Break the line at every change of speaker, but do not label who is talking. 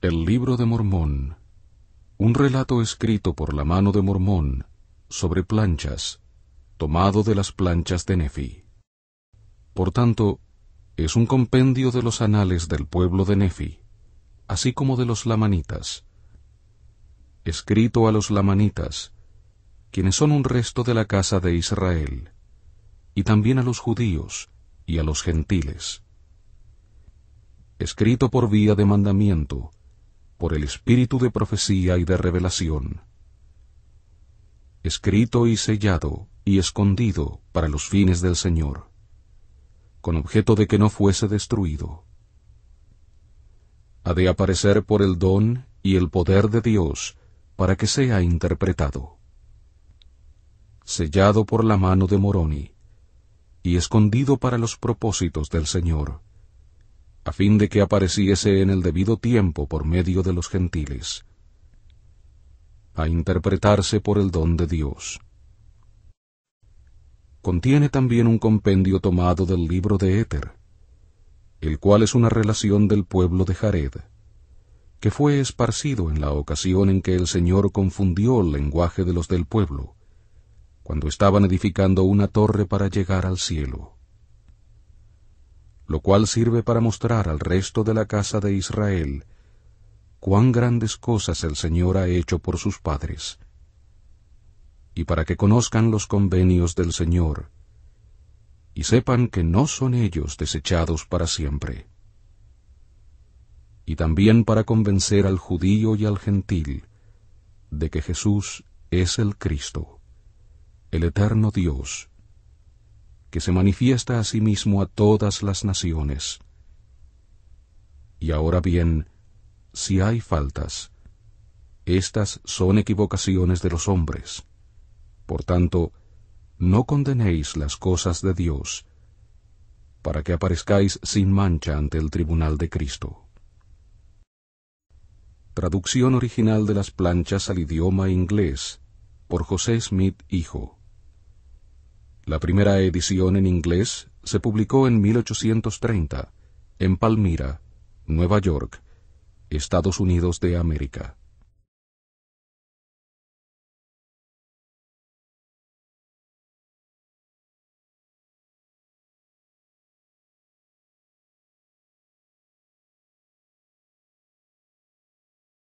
El libro de Mormón. Un relato escrito por la mano de Mormón sobre planchas, tomado de las planchas de Nefi. Por tanto, es un compendio de los anales del pueblo de Nefi, así como de los lamanitas. Escrito a los lamanitas, quienes son un resto de la casa de Israel, y también a los judíos y a los gentiles. Escrito por vía de mandamiento, por el espíritu de profecía y de revelación, escrito y sellado y escondido para los fines del Señor, con objeto de que no fuese destruido. Ha de aparecer por el don y el poder de Dios para que sea interpretado. Sellado por la mano de Moroni y escondido para los propósitos del Señor a fin de que apareciese en el debido tiempo por medio de los gentiles, a interpretarse por el don de Dios. Contiene también un compendio tomado del libro de Éter, el cual es una relación del pueblo de Jared, que fue esparcido en la ocasión en que el Señor confundió el lenguaje de los del pueblo, cuando estaban edificando una torre para llegar al cielo lo cual sirve para mostrar al resto de la casa de Israel cuán grandes cosas el Señor ha hecho por sus padres, y para que conozcan los convenios del Señor, y sepan que no son ellos desechados para siempre, y también para convencer al judío y al gentil de que Jesús es el Cristo, el eterno Dios, que se manifiesta a sí mismo a todas las naciones. Y ahora bien, si hay faltas, estas son equivocaciones de los hombres. Por tanto, no condenéis las cosas de Dios, para que aparezcáis sin mancha ante el tribunal de Cristo. Traducción original de las planchas al idioma inglés por José Smith Hijo. La primera edición en inglés se publicó en 1830, en Palmira, Nueva York, Estados Unidos de América.